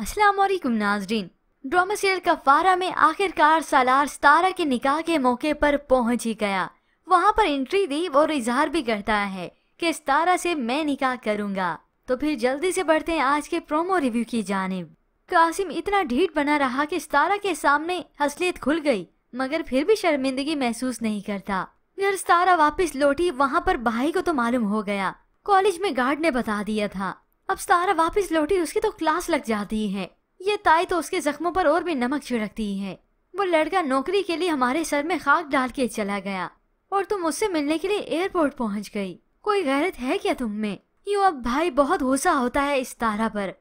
असलम नाजरीन drama serial कफारा में आखिरकार सालार सितारा के निकाह के मौके पर पहुंच ही गया वहां पर एंट्री दी और इजहार भी करता है कि सितारा से मैं निकाह करूंगा तो फिर जल्दी से बढ़ते हैं आज के प्रोमो रिव्यू की जानब कासिम इतना ढीठ बना रहा कि सितारा के सामने असलियत खुल गई मगर फिर भी शर्मिंदगी महसूस नहीं करता घर सितारा वापस लौटी वहाँ पर भाई को तो मालूम हो गया कॉलेज में गार्ड ने बता दिया था अब सारा वापस लौटी उसकी तो क्लास लग जाती है ये ताई तो उसके जख्मों पर और भी नमक छिड़कती है वो लड़का नौकरी के लिए हमारे सर में खाक डाल के चला गया और तुम उससे मिलने के लिए एयरपोर्ट पहुँच गयी कोई गैरत है क्या तुम में यूँ अब भाई बहुत गुस्सा होता है इस तारा पर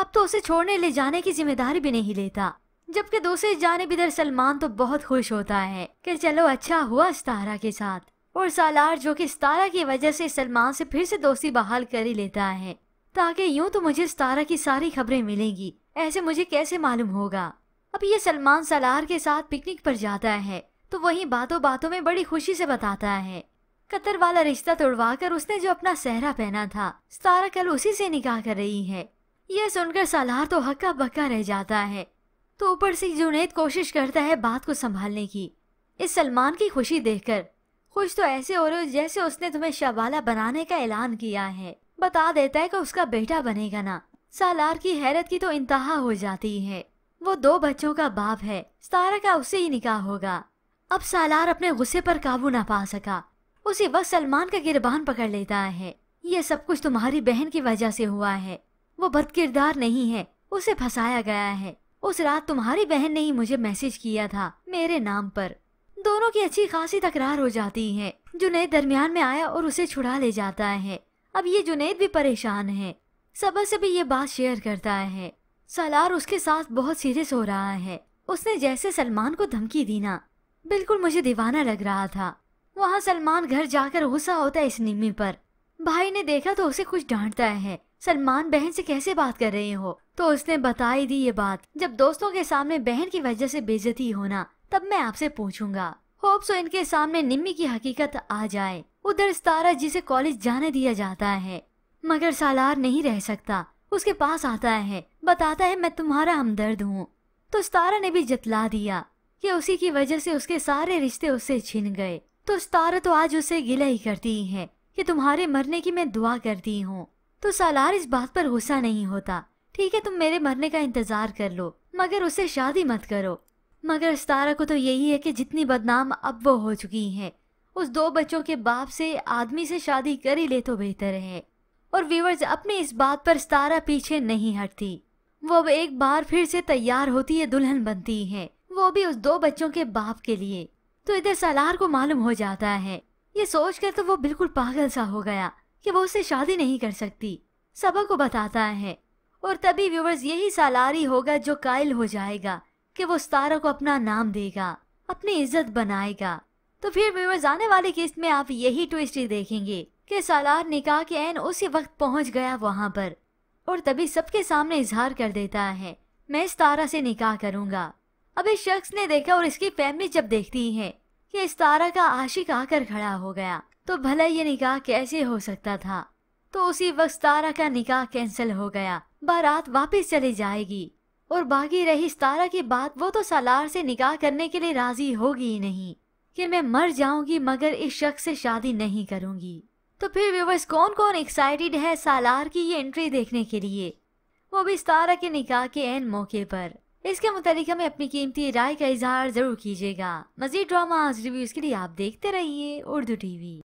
अब तो उसे छोड़ने ले जाने की जिम्मेदारी भी नहीं लेता जबकि दूसरे जाने भी सलमान तो बहुत खुश होता है कि चलो अच्छा हुआ सतारा के साथ और सालार जो कि सतारा की वजह से सलमान से फिर से दोस्ती बहाल कर ही लेता है ताकि यूं तो मुझे सतारा की सारी खबरें मिलेंगी ऐसे मुझे कैसे मालूम होगा अब ये सलमान सलार के साथ पिकनिक पर जाता है तो वही बातों बातों में बड़ी खुशी से बताता है कतर वाला रिश्ता तोड़वा कर उसने जो अपना सहरा पहना था सतारा कल उसी से निकाह कर रही है यह सुनकर सलार तो हक्का बक्का रह जाता है तो ऊपर से जुनेद कोशिश करता है बात को संभालने की इस सलमान की खुशी देखकर खुश तो ऐसे हो रहे हो जैसे उसने तुम्हें शबाला बनाने का ऐलान किया है बता देता है कि उसका बेटा बनेगा ना सालार की हैरत की तो इंतहा हो जाती है वो दो बच्चों का बाप है सारा का उससे ही निकाह होगा अब सालार अपने गुस्से पर काबू ना पा सका उसी वक्त सलमान का गिरबान पकड़ लेता है ये सब कुछ तुम्हारी बहन की वजह से हुआ है वो बदकिरदार नहीं है उसे फंसाया गया है उस रात तुम्हारी बहन ने ही मुझे मैसेज किया था मेरे नाम पर दोनों की अच्छी खासी तकरार हो जाती है जुनेद दरमियान में आया और उसे छुड़ा ले जाता है अब ये जुनेद भी परेशान है सबा से भी ये बात शेयर करता है सलार उसके साथ बहुत सीरियस हो रहा है उसने जैसे सलमान को धमकी दी ना बिल्कुल मुझे दीवाना लग रहा था वहाँ सलमान घर जाकर गुस्सा होता है इस निम्मी पर भाई ने देखा तो उसे कुछ डांटता है सलमान बहन से कैसे बात कर रहे हो तो उसने बताई दी ये बात जब दोस्तों के सामने बहन की वजह से बेजती होना तब मैं आपसे पूछूंगा होप सो तो इनके सामने निम्मी की हकीकत आ जाए उधर सतारा जिसे कॉलेज जाने दिया जाता है मगर सालार नहीं रह सकता उसके पास आता है बताता है मैं तुम्हारा हमदर्द हूँ तो सतारा ने भी जतला दिया कि उसी की वजह से उसके सारे रिश्ते उससे छिन गए तो सतारा तो आज उसे गिला ही करती है कि तुम्हारे मरने की मैं दुआ करती हूँ तो सालार इस बात पर गुस्सा नहीं होता ठीक है तुम मेरे मरने का इंतजार कर लो मगर उसे शादी मत करो मगर सारा को तो यही है कि जितनी बदनाम अब वो हो चुकी हैं उस दो बच्चों के बाप से आदमी से शादी कर ही ले तो बेहतर है और व्यूवर्स अपने इस बात पर सतारा पीछे नहीं हटती वो अब एक बार फिर से तैयार होती है दुल्हन बनती है वो भी उस दो बच्चों के बाप के लिए तो इधर सालार को मालूम हो जाता है ये सोच कर तो वो बिल्कुल पागल सा हो गया कि वो उससे शादी नहीं कर सकती सबा को बताता है और तभी व्यूवर्स यही सालारी होगा जो कायल हो जाएगा कि वो सितारा को अपना नाम देगा अपनी इज्जत बनाएगा तो फिर व्यूवर्स आने वाली किस्त में आप यही ट्विस्ट ही देखेंगे कि सालार निकाह के एन उसी वक्त पहुंच गया वहां पर और तभी सबके सामने इजहार कर देता है मैं इस तारा से निकाह करूंगा अब इस शख्स ने देखा और इसकी फैमिली जब देखती है कि इस तारा का आशिक आकर खड़ा हो गया तो भला ये निकाह कैसे हो सकता था तो उसी वक्त तारा का निकाह कैंसिल हो गया बारात वापिस चली जाएगी और बाकी रही सतारा की बात वो तो सालार से निकाह करने के लिए राजी होगी ही नहीं कि मैं मर जाऊंगी मगर इस शख्स से शादी नहीं करूंगी तो फिर व्यूवर्स कौन कौन एक्साइटेड है सालार की ये एंट्री देखने के लिए वो भी सतारा के निकाह के एन मौके पर इसके मुतालिक हमें अपनी कीमती राय का इजहार जरूर कीजिएगा मजीद ड्रामा रिव्यूज के लिए आप देखते रहिए उर्दू टीवी